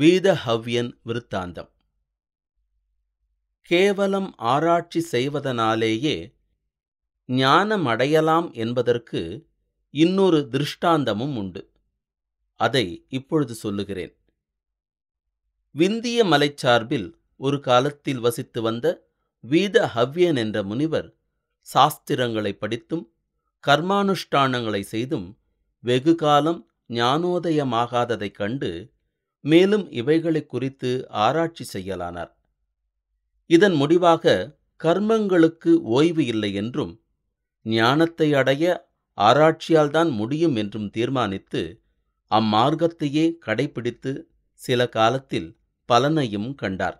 வீதஹவ்யன் விருத்தாந்தம் கேவலம் ஆராய்ச்சி செய்வதனாலேயே ஞானமடையலாம் என்பதற்கு இன்னொரு திருஷ்டாந்தமும் உண்டு அதை இப்பொழுது சொல்லுகிறேன் விந்திய மலைச்சார்பில் ஒரு காலத்தில் வசித்து வந்த வீத ஹவ்யன் என்ற முனிவர் சாஸ்திரங்களை படித்தும் கர்மானுஷ்டானங்களை செய்தும் வெகு காலம் ஞானோதயமாகாததைக் கண்டு மேலும் இவைகளை குறித்து ஆராய்ச்சி செய்யலானார் இதன் முடிவாக கர்மங்களுக்கு ஓய்வு இல்லை என்றும் ஞானத்தை அடைய ஆராய்ச்சியால்தான் முடியும் என்றும் தீர்மானித்து அம்மார்க்கத்தையே கடைபிடித்து சில காலத்தில் பலனையும் கண்டார்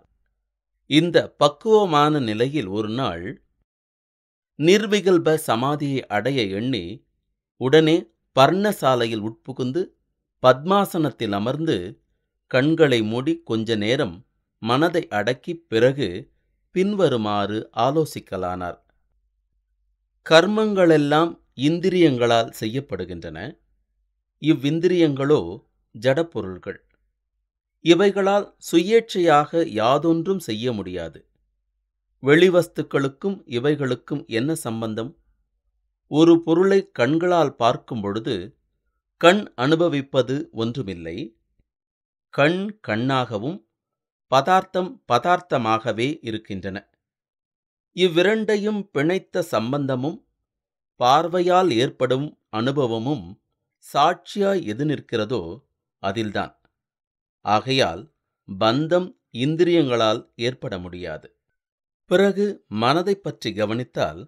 இந்த பக்குவமான நிலையில் ஒரு நாள் நிர்விகல்ப சமாதியை அடைய எண்ணி உடனே பர்ணசாலையில் உட்புகுந்து பத்மாசனத்தில் அமர்ந்து கண்களை மூடி கொஞ்ச நேரம் மனதை அடக்கி பிறகு பின்வருமாறு ஆலோசிக்கலானார் கர்மங்களெல்லாம் இந்திரியங்களால் செய்யப்படுகின்றன இவ்விந்திரியங்களோ ஜடப்பொருள்கள் இவைகளால் சுயேட்சையாக யாதொன்றும் செய்ய முடியாது வெளிவஸ்துக்களுக்கும் இவைகளுக்கும் என்ன சம்பந்தம் ஒரு பொருளை கண்களால் பார்க்கும் பொழுது கண் அனுபவிப்பது ஒன்றுமில்லை கண் கண்ணாகவும் பதார்த்தம் பதார்த்தமாகவே இருக்கின்றன இவ்விரண்டையும் பிணைத்த சம்பந்தமும் பார்வையால் ஏற்படும் அனுபவமும் சாட்சியாய் எது நிற்கிறதோ அதில்தான் ஆகையால் பந்தம் இந்திரியங்களால் ஏற்பட முடியாது பிறகு மனதை பற்றி கவனித்தால்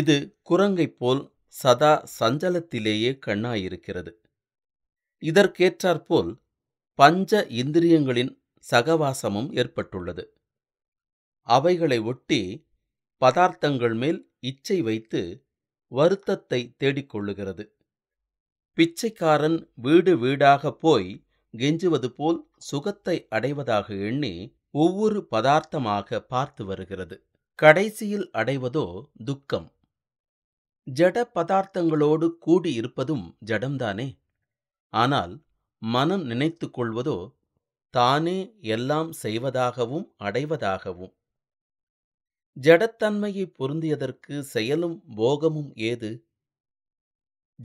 இது குரங்கை போல் சதா சஞ்சலத்திலேயே கண்ணாயிருக்கிறது இதற்கேற்றாற்போல் பஞ்ச இந்திரியங்களின் சகவாசமும் ஏற்பட்டுள்ளது அவைகளை ஒட்டி பதார்த்தங்கள் மேல் இச்சை வைத்து வருத்தத்தை தேடிக்கொள்ளுகிறது பிச்சைக்காரன் வீடு வீடாக போய் கெஞ்சுவது போல் சுகத்தை அடைவதாக எண்ணி ஒவ்வொரு பதார்த்தமாக பார்த்து வருகிறது கடைசியில் அடைவதோ துக்கம் ஜட பதார்த்தங்களோடு கூடியிருப்பதும் ஜடம்தானே ஆனால் மனம் நினைத்து கொள்வதோ தானே எல்லாம் செய்வதாகவும் அடைவதாகவும் ஜடத்தன்மையை பொருந்தியதற்கு செயலும் போகமும் ஏது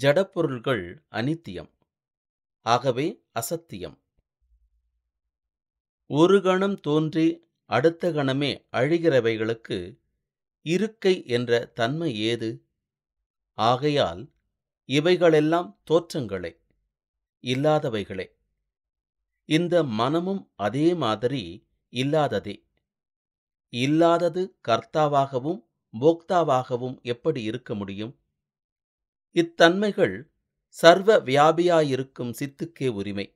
ஜடப்பொருள்கள் அனித்தியம் ஆகவே அசத்தியம் ஒரு கணம் தோன்றி அடுத்த கணமே அழிகிறவைகளுக்கு இருக்கை என்ற தன்மை ஏது ஆகையால் இவைகளெல்லாம் தோற்றங்களை இல்லாதவைகளே இந்த மனமும் அதே மாதிரி இல்லாததே இல்லாதது கர்த்தாவாகவும் போக்தாவாகவும் எப்படி இருக்க முடியும் இத்தன்மைகள் சர்வ வியாபியாயிருக்கும் சித்துக்கே உரிமை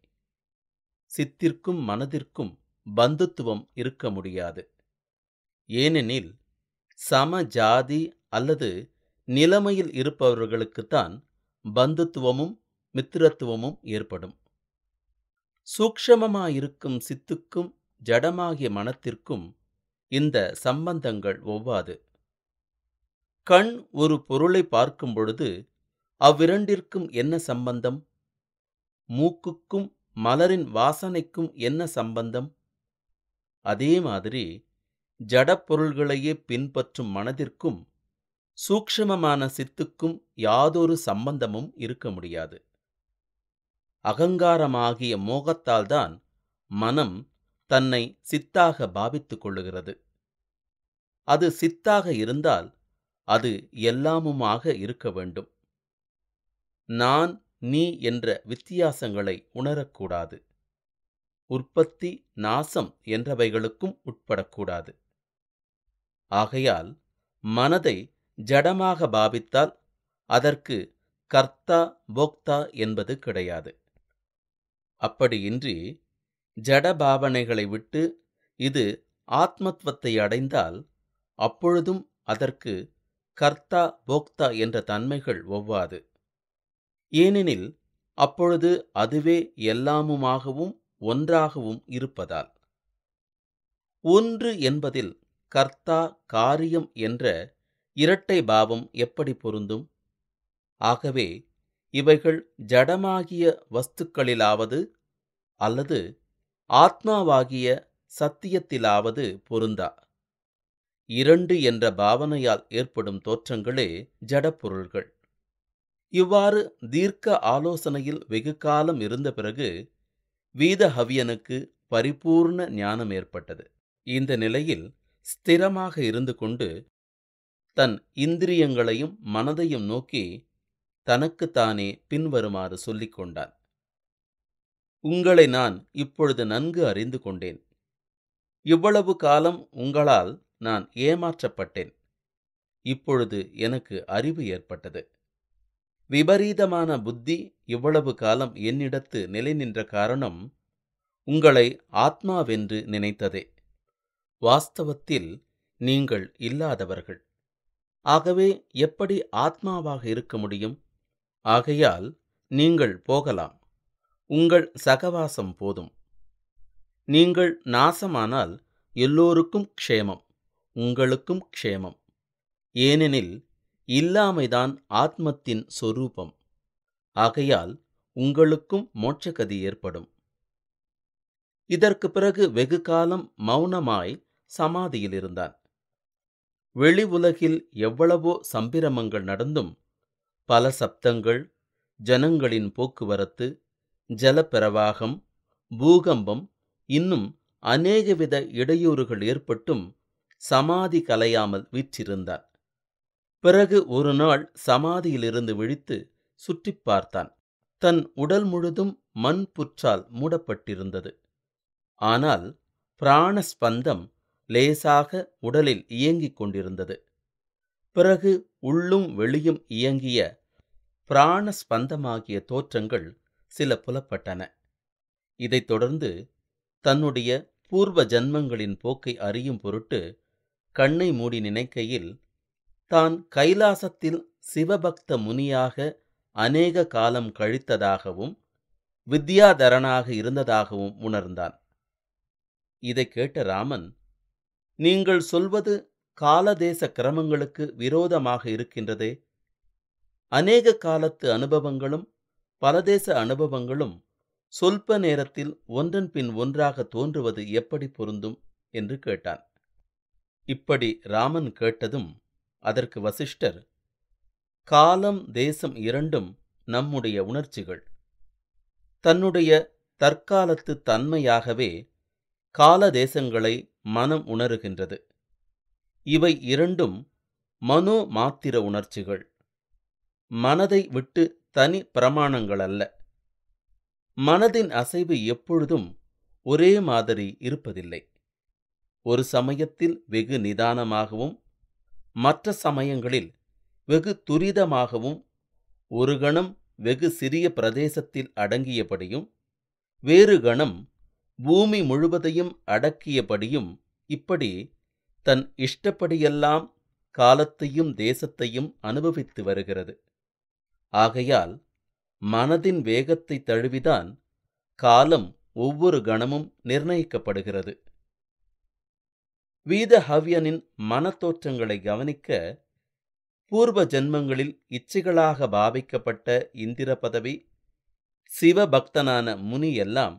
சித்திற்கும் மனதிற்கும் பந்துத்துவம் இருக்க முடியாது ஏனெனில் சம ஜாதி அல்லது நிலைமையில் இருப்பவர்களுக்குத்தான் பந்துத்துவமும் மித்திரத்துவமும் ஏற்படும் சூக்ஷமமாயிருக்கும் சித்துக்கும் ஜடமாகிய மனத்திற்கும் இந்த சம்பந்தங்கள் ஒவ்வாது கண் ஒரு பொருளை பார்க்கும் பொழுது அவ்விரண்டிற்கும் என்ன சம்பந்தம் மூக்குக்கும் மலரின் வாசனைக்கும் என்ன சம்பந்தம் அதே மாதிரி ஜடப்பொருள்களையே பின்பற்றும் மனதிற்கும் சூக்ஷமமான சித்துக்கும் யாதொரு சம்பந்தமும் இருக்க முடியாது அகங்காரமாகிய மோகத்தால்தான் மனம் தன்னை சித்தாக பாவித்துக் கொள்ளுகிறது அது சித்தாக இருந்தால் அது எல்லாமுமாக இருக்க வேண்டும் நான் நீ என்ற வித்தியாசங்களை உணரக்கூடாது உற்பத்தி நாசம் என்றவைகளுக்கும் உட்படக்கூடாது ஆகையால் மனதை ஜடமாக பாவித்தால் அதற்கு கர்த்தா போக்தா என்பது கிடையாது அப்படியின்றி ஜடபாவனைகளை விட்டு இது ஆத்மத்வத்தை அடைந்தால் அப்பொழுதும் அதற்கு கர்த்தா போக்தா என்ற தன்மைகள் ஒவ்வாது ஏனெனில் அப்பொழுது அதுவே எல்லாமுமாகவும் ஒன்றாகவும் இருப்பதால் ஒன்று என்பதில் கர்த்தா காரியம் என்ற இரட்டை பாவம் எப்படி பொருந்தும் ஆகவே இவைகள் ஜடமாகிய வஸ்துக்களிலாவது அல்லது ஆத்மாவாகிய சத்தியத்திலாவது பொருந்தா இரண்டு என்ற பாவனையால் ஏற்படும் தோற்றங்களே ஜடப்பொருள்கள் இவ்வாறு தீர்க்க ஆலோசனையில் வெகு காலம் இருந்த பிறகு வீதஹவியனுக்கு பரிபூர்ண ஞானம் ஏற்பட்டது இந்த நிலையில் ஸ்திரமாக இருந்து கொண்டு தன் இந்திரியங்களையும் மனதையும் நோக்கி தனக்குத்தானே பின்வருமாறு சொல்லிக் கொண்டான் உங்களை நான் இப்பொழுது நன்கு அறிந்து கொண்டேன் இவ்வளவு காலம் உங்களால் நான் ஏமாற்றப்பட்டேன் இப்பொழுது எனக்கு அறிவு ஏற்பட்டது விபரீதமான புத்தி இவ்வளவு காலம் என்னிடத்து நிலை நின்ற காரணம் உங்களை ஆத்மாவென்று நினைத்ததே வாஸ்தவத்தில் நீங்கள் இல்லாதவர்கள் ஆகவே எப்படி ஆத்மாவாக இருக்க முடியும் ஆகையால் நீங்கள் போகலாம் உங்கள் சகவாசம் போதும் நீங்கள் நாசமானால் எல்லோருக்கும் க்ஷேமம் உங்களுக்கும் க்ஷேமம் ஏனெனில் இல்லாமைதான் ஆத்மத்தின் சொரூபம் ஆகையால் உங்களுக்கும் மோட்சகதி ஏற்படும் இதற்கு பிறகு வெகு காலம் மௌனமாய் சமாதியில் இருந்தான் வெளி உலகில் எவ்வளவோ சம்பிரமங்கள் நடந்தும் பல சப்தங்கள் ஜனங்களின் போக்குவரத்து ஜலப்பிரவாகம் பூகம்பம் இன்னும் அநேகவித இடையூறுகள் ஏற்பட்டும் சமாதி கலையாமல் வீற்றிருந்தார் பிறகு ஒரு நாள் சமாதியிலிருந்து விழித்து சுற்றி பார்த்தான் தன் உடல் முழுதும் மண் புற்றால் மூடப்பட்டிருந்தது ஆனால் பிராணஸ்பந்தம் லேசாக உடலில் இயங்கிக் கொண்டிருந்தது பிறகு உள்ளும் வெளியும் இயங்கிய பிராண ஸ்பந்தமாகிய தோற்றங்கள் சில புலப்பட்டன இதைத் தொடர்ந்து தன்னுடைய பூர்வ ஜன்மங்களின் போக்கை அறியும் பொருட்டு கண்ணை மூடி நினைக்கையில் தான் கைலாசத்தில் சிவபக்த முனியாக அநேக காலம் கழித்ததாகவும் வித்யாதரனாக இருந்ததாகவும் உணர்ந்தான் இதை கேட்ட ராமன் நீங்கள் சொல்வது காலதேச கிரமங்களுக்கு விரோதமாக இருக்கின்றதே அநேக காலத்து அனுபவங்களும் பலதேச அனுபவங்களும் சொல்ப நேரத்தில் ஒன்றன் பின் ஒன்றாக தோன்றுவது எப்படி பொருந்தும் என்று கேட்டான் இப்படி ராமன் கேட்டதும் அதற்கு வசிஷ்டர் காலம் தேசம் இரண்டும் நம்முடைய உணர்ச்சிகள் தன்னுடைய தற்காலத்து தன்மையாகவே கால தேசங்களை மனம் உணருகின்றது இவை இரண்டும் மனோ மாத்திர உணர்ச்சிகள் மனதை விட்டு தனி பிரமாணங்கள் அல்ல மனதின் அசைவு எப்பொழுதும் ஒரே மாதிரி இருப்பதில்லை ஒரு சமயத்தில் வெகு நிதானமாகவும் மற்ற சமயங்களில் வெகு துரிதமாகவும் ஒரு கணம் வெகு சிறிய பிரதேசத்தில் அடங்கியபடியும் வேறு கணம் பூமி முழுவதையும் அடக்கியபடியும் இப்படி தன் இஷ்டப்படியெல்லாம் காலத்தையும் தேசத்தையும் அனுபவித்து வருகிறது ஆகையால் மனதின் வேகத்தை தழுவிதான் காலம் ஒவ்வொரு கணமும் நிர்ணயிக்கப்படுகிறது வீத ஹவ்யனின் மனத்தோற்றங்களை கவனிக்க பூர்வ ஜென்மங்களில் இச்சைகளாக பாவிக்கப்பட்ட இந்திர பதவி சிவபக்தனான முனி எல்லாம்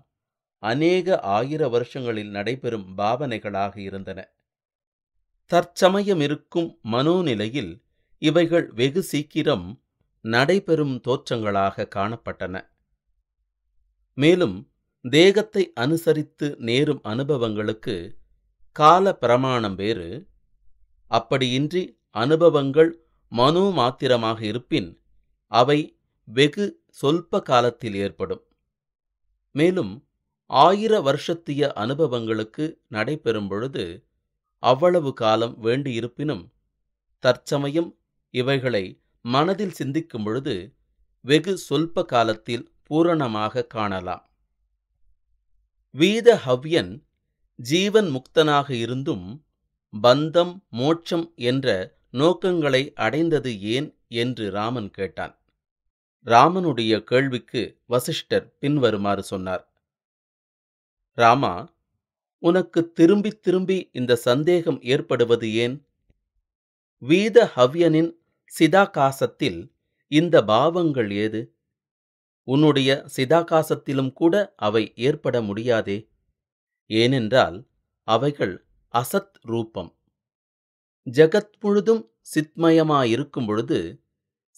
அநேக ஆயிர வருஷங்களில் நடைபெறும் பாவனைகளாக இருந்தன தற்சமயமிருக்கும் மனோநிலையில் இவைகள் வெகு சீக்கிரம் நடைபெறும் தோற்றங்களாக காணப்பட்டன மேலும் தேகத்தை அனுசரித்து நேரும் அனுபவங்களுக்கு கால பிரமாணம் வேறு அப்படியின்றி அனுபவங்கள் மனோ மாத்திரமாக இருப்பின் அவை வெகு சொல்ப காலத்தில் ஏற்படும் மேலும் ஆயிர வருஷத்திய அனுபவங்களுக்கு நடைபெறும் பொழுது அவ்வளவு காலம் வேண்டியிருப்பினும் தற்சமயம் இவைகளை மனதில் சிந்திக்கும் பொழுது வெகு சொல்ப காலத்தில் பூரணமாக காணலாம் வீத ஹவ்யன் ஜீவன் முக்தனாக இருந்தும் பந்தம் மோட்சம் என்ற நோக்கங்களை அடைந்தது ஏன் என்று ராமன் கேட்டான் ராமனுடைய கேள்விக்கு வசிஷ்டர் பின்வருமாறு சொன்னார் ராமா உனக்கு திரும்பி திரும்பி இந்த சந்தேகம் ஏற்படுவது ஏன் வீத ஹவ்யனின் சிதாகாசத்தில் இந்த பாவங்கள் ஏது உன்னுடைய சிதாகாசத்திலும் கூட அவை ஏற்பட முடியாதே ஏனென்றால் அவைகள் அசத் ரூபம் ஜகத் முழுதும் சித்மயமாயிருக்கும் பொழுது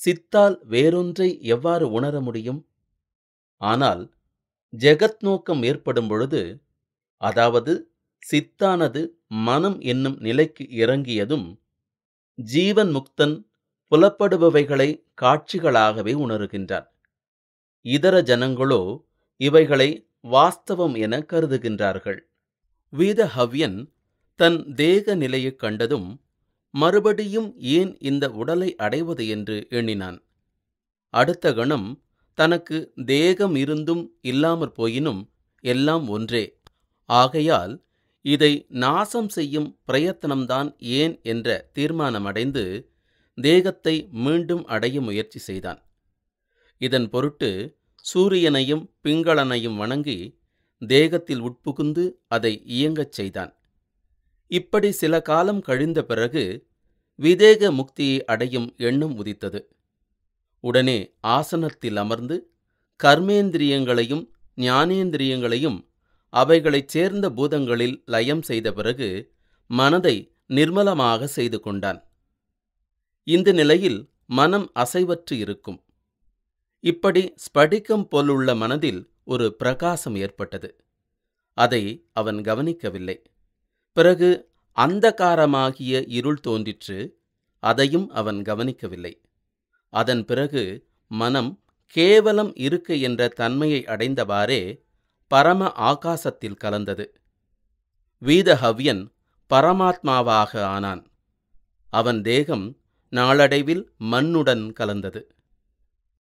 சித்தால் வேறொன்றை எவ்வாறு உணர முடியும் ஆனால் ஜெகத் நோக்கம் ஏற்படும் பொழுது அதாவது சித்தானது மனம் என்னும் நிலைக்கு இறங்கியதும் ஜீவன் முக்தன் புலப்படுபவைகளை காட்சிகளாகவே உணர்கின்றார் இதர ஜனங்களோ இவைகளை வாஸ்தவம் என கருதுகின்றார்கள் வீத ஹவ்யன் தன் தேக நிலையைக் கண்டதும் மறுபடியும் ஏன் இந்த உடலை அடைவது என்று எண்ணினான் அடுத்த கணம் தனக்கு தேகம் இருந்தும் இல்லாமற் போயினும் எல்லாம் ஒன்றே ஆகையால் இதை நாசம் செய்யும் பிரயத்தனம்தான் ஏன் என்ற தீர்மானமடைந்து தேகத்தை மீண்டும் அடைய முயற்சி செய்தான் இதன் பொருட்டு சூரியனையும் பிங்களனையும் வணங்கி தேகத்தில் உட்புகுந்து அதை இயங்கச் செய்தான் இப்படி சில காலம் கழிந்த பிறகு விதேக முக்தியை அடையும் எண்ணம் உதித்தது உடனே ஆசனத்தில் அமர்ந்து கர்மேந்திரியங்களையும் ஞானேந்திரியங்களையும் அவைகளைச் சேர்ந்த பூதங்களில் லயம் செய்த பிறகு மனதை நிர்மலமாக செய்து கொண்டான் இந்த நிலையில் மனம் அசைவற்று இருக்கும் இப்படி ஸ்படிக்கம் போலுள்ள மனதில் ஒரு பிரகாசம் ஏற்பட்டது அதை அவன் கவனிக்கவில்லை பிறகு அந்தகாரமாகிய இருள் தோன்றிற்று அதையும் அவன் கவனிக்கவில்லை அதன் பிறகு மனம் கேவலம் இருக்கு என்ற தன்மையை அடைந்தவாறே பரம ஆகாசத்தில் கலந்தது வீதஹவ்யன் பரமாத்மாவாக ஆனான் அவன் தேகம் நாளடைவில் மண்ணுடன் கலந்தது